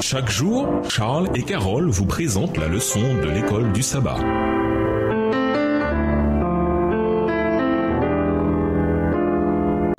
Chaque jour, Charles et Carole vous présentent la leçon de l'école du sabbat.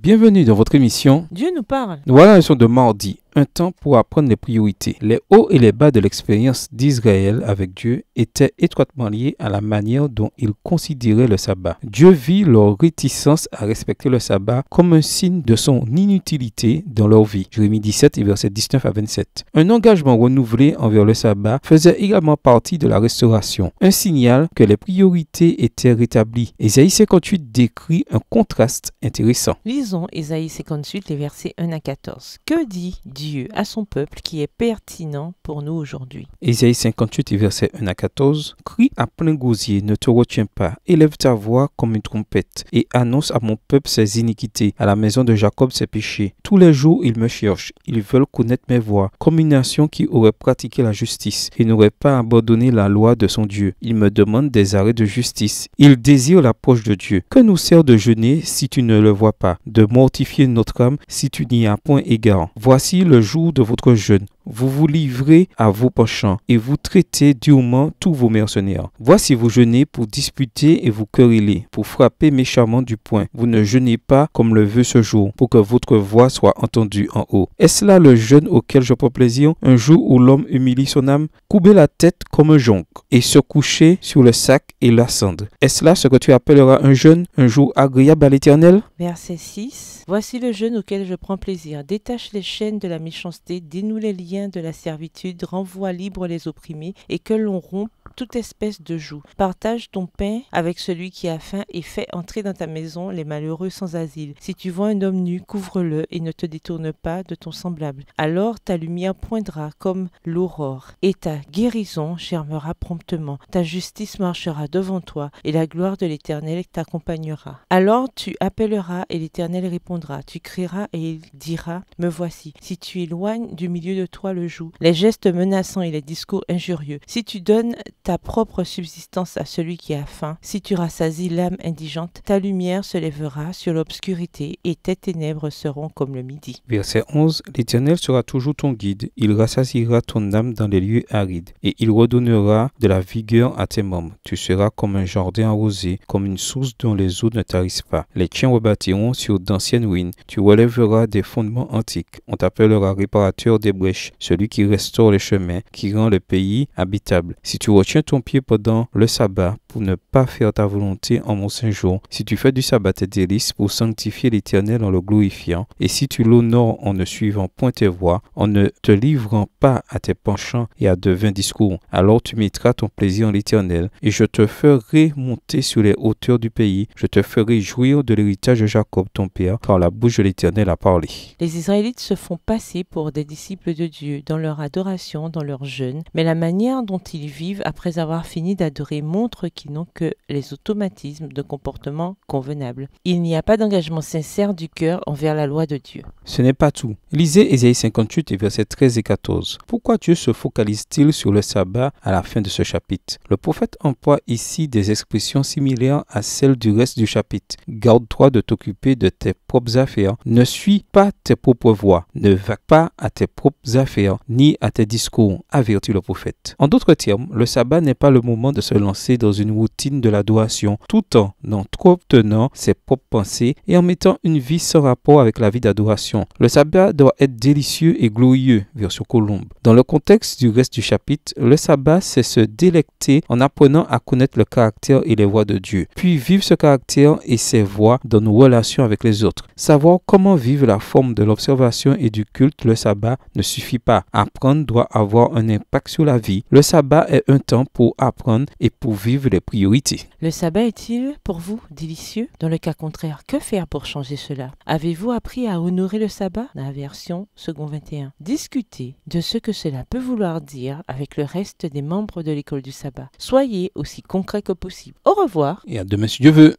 Bienvenue dans votre émission. Dieu nous parle. Voilà la leçon de mardi un temps pour apprendre les priorités. Les hauts et les bas de l'expérience d'Israël avec Dieu étaient étroitement liés à la manière dont ils considéraient le sabbat. Dieu vit leur réticence à respecter le sabbat comme un signe de son inutilité dans leur vie. Jérémie 17 verset 19 à 27. Un engagement renouvelé envers le sabbat faisait également partie de la restauration, un signal que les priorités étaient rétablies. Isaïe 58 décrit un contraste intéressant. Lisons Ésaïe 58 les versets 1 à 14. Que dit Dieu Dieu à son peuple qui est pertinent pour nous aujourd'hui. Ésaïe 58, verset 1 à 14. Crie à plein gosier, ne te retiens pas, élève ta voix comme une trompette, et annonce à mon peuple ses iniquités, à la maison de Jacob ses péchés. Tous les jours ils me cherchent, ils veulent connaître mes voies, comme une nation qui aurait pratiqué la justice et n'aurait pas abandonné la loi de son Dieu. Ils me demandent des arrêts de justice, ils désirent l'approche de Dieu. Que nous sert de jeûner si tu ne le vois pas, de mortifier notre âme si tu n'y as point égard Voici le le jour de votre jeûne vous vous livrez à vos penchants et vous traitez durement tous vos mercenaires. Voici vous jeûnez pour disputer et vous quereller, pour frapper méchamment du poing. Vous ne jeûnez pas comme le veut ce jour, pour que votre voix soit entendue en haut. Est-ce là le jeûne auquel je prends plaisir, un jour où l'homme humilie son âme, couper la tête comme un jonc et se coucher sur le sac et la cendre Est-ce là ce que tu appelleras un jeûne, un jour agréable à l'Éternel Verset 6. Voici le jeûne auquel je prends plaisir. Détache les chaînes de la méchanceté, dénoue les liens de la servitude renvoie libre les opprimés et que l'on rompt toute espèce de joug. Partage ton pain avec celui qui a faim et fais entrer dans ta maison les malheureux sans asile. Si tu vois un homme nu, couvre-le et ne te détourne pas de ton semblable. Alors ta lumière poindra comme l'aurore et ta guérison germera promptement. Ta justice marchera devant toi et la gloire de l'Éternel t'accompagnera. Alors tu appelleras et l'Éternel répondra. Tu crieras et il dira Me voici. Si tu éloignes du milieu de toi le joug, les gestes menaçants et les discours injurieux, si tu donnes ta propre subsistance à celui qui a faim, si tu rassasies l'âme indigente, ta lumière se lèvera sur l'obscurité et tes ténèbres seront comme le midi. Verset 11 L'Éternel sera toujours ton guide, il rassasiera ton âme dans les lieux arides, et il redonnera de la vigueur à tes membres. Tu seras comme un jardin arrosé, comme une source dont les eaux ne tarissent pas. Les tiens rebâtiront sur d'anciennes ruines, tu relèveras des fondements antiques. On t'appellera réparateur des brèches, celui qui restaure les chemins, qui rend le pays habitable. Si tu ton pied pendant le sabbat pour ne pas faire ta volonté en mon saint jour. Si tu fais du sabbat tes délices pour sanctifier l'Éternel en le glorifiant, et si tu l'honores en ne suivant point tes voies, en ne te livrant pas à tes penchants et à de vains discours, alors tu mettras ton plaisir en l'Éternel, et je te ferai monter sur les hauteurs du pays, je te ferai jouir de l'héritage de Jacob ton père, car la bouche de l'Éternel a parlé. Les Israélites se font passer pour des disciples de Dieu dans leur adoration, dans leur jeûne, mais la manière dont ils vivent après avoir fini d'adorer montrent qu'ils n'ont que les automatismes de comportement convenable. Il n'y a pas d'engagement sincère du cœur envers la loi de Dieu. Ce n'est pas tout. Lisez Ésaïe 58 et versets 13 et 14. Pourquoi Dieu se focalise-t-il sur le sabbat à la fin de ce chapitre Le prophète emploie ici des expressions similaires à celles du reste du chapitre. Garde-toi de t'occuper de tes propres affaires. Ne suis pas tes propres voies. Ne va pas à tes propres affaires ni à tes discours, avertit le prophète. En d'autres termes, le sabbat sabbat n'est pas le moment de se lancer dans une routine de l'adoration tout en entretenant ses propres pensées et en mettant une vie sans rapport avec la vie d'adoration. Le sabbat doit être délicieux et glorieux, version Colombe. Dans le contexte du reste du chapitre, le sabbat, c'est se délecter en apprenant à connaître le caractère et les voies de Dieu, puis vivre ce caractère et ses voies dans nos relations avec les autres. Savoir comment vivre la forme de l'observation et du culte le sabbat ne suffit pas. Apprendre doit avoir un impact sur la vie. Le sabbat est un temps pour apprendre et pour vivre les priorités. Le sabbat est-il pour vous délicieux Dans le cas contraire, que faire pour changer cela Avez-vous appris à honorer le sabbat la version second 21. Discutez de ce que cela peut vouloir dire avec le reste des membres de l'école du sabbat. Soyez aussi concret que possible. Au revoir. Et à demain si Dieu veut.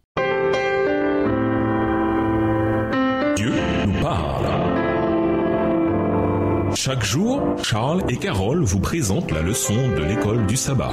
Chaque jour, Charles et Carole vous présentent la leçon de l'école du sabbat.